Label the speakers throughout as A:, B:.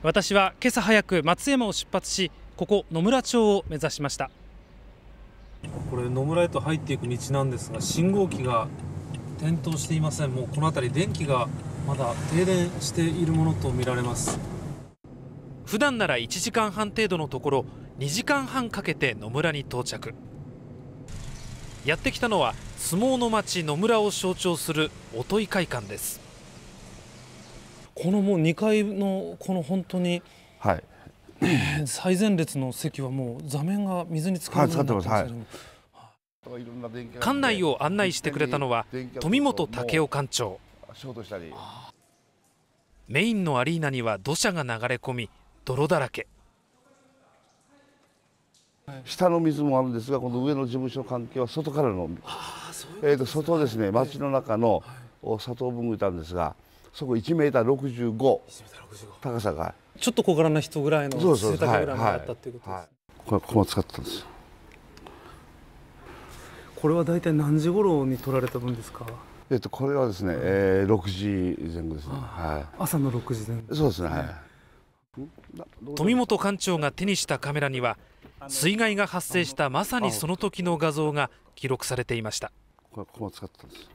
A: 私は今朝早く松山を出発しここ野村町を目指しましたこれ野村へと入っていく道なんですが信号機が点灯していませんもうこの辺り電気がまだ停電しているものと見られます普段なら1時間半程度のところ2時間半かけて野村に到着やってきたのは相撲の町野村を象徴するおとい会館ですこのもう2階のこの本当に、はい、最前列の席はもう座面が水
B: に浸かるってますけども、はい、館内を案内してくれたのは富本武雄館長
A: メインのアリーナには土砂が流れ込み泥だらけ
B: 下の水もあるんですがこの上の事務所関係は外からの、えー、と外ですね町の中の佐藤文具いたんですがそこ1メーター65高さが
A: ちょっと小柄な人ぐらいの背丈ぐらいのあったっていうことです、
B: これここも使ったんです
A: これは大体何時頃に取られた分ですか
B: えっとこれはですね、えー、6時前後ですね、はい、朝の6時前後そうですね、はい、
A: 富本館長が手にしたカメラには水害が発生したまさにその時の画像が記録されていました
B: これここも使ったんです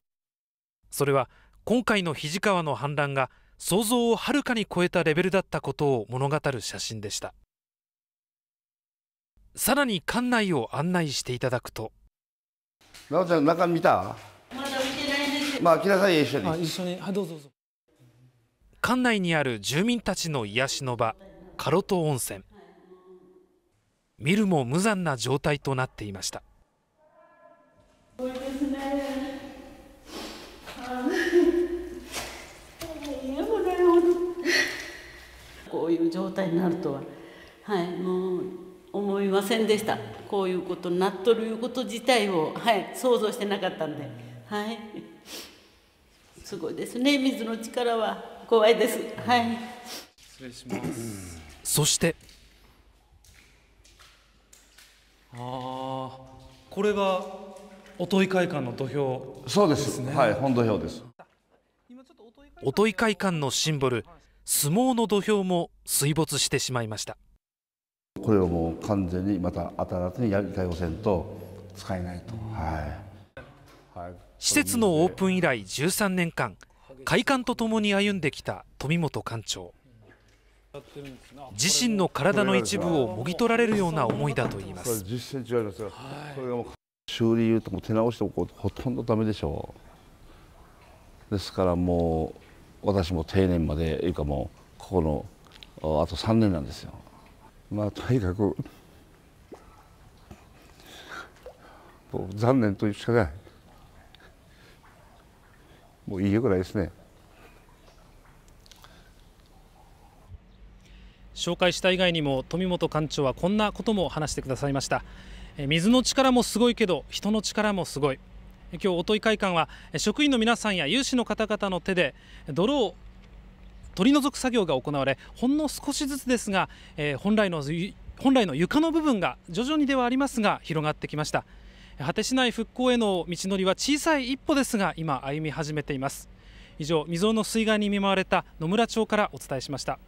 A: それは今回の肱川の氾濫が想像をはるかに超えたレベルだったことを物語る写真でしたさらに館内を案内していただくとまだ見た
B: まあ来なさい一緒に一緒にはいどうぞぞ
A: 館内にある住民たちの癒しの場カロト温泉見るも無残な状態となっていました。
B: こういう状態になるとは、はい、もう思いませんでしたこういうことになっとるいうこと自体を、はい、想像してなかったんで、はい、すごいですね水の力は怖いです。はい、失礼し
A: ますそしてああこれが音井会館の土俵、ね、そうですはい本土俵です音井会館のシンボル相撲の土俵も水没してしまいました
B: これをもう完全にまた新たにやりたと使えないと、はい施設のオー
A: プン以来13年間会館とともに歩んできた富本館長
B: 自身の体の一部をもぎ取られるような思いだといいます修理言うとも手直しておこうほとんどダメでしょうですからもう私も定年までいうかもうここのあと3年なんですよ。まあとにかくもう残念というしかないもういいぐらいですね
A: 紹介した以外にも富本館長はこんなことも話してくださいました水の力もすごいけど人の力もすごい今日おと井会館は職員の皆さんや有志の方々の手で泥を取り除く作業が行われほんの少しずつですが、えー、本来の本来の床の部分が徐々にではありますが広がってきました果てしない復興への道のりは小さい一歩ですが今歩み始めています以上未曾有の水害に見舞われた野村町からお伝えしました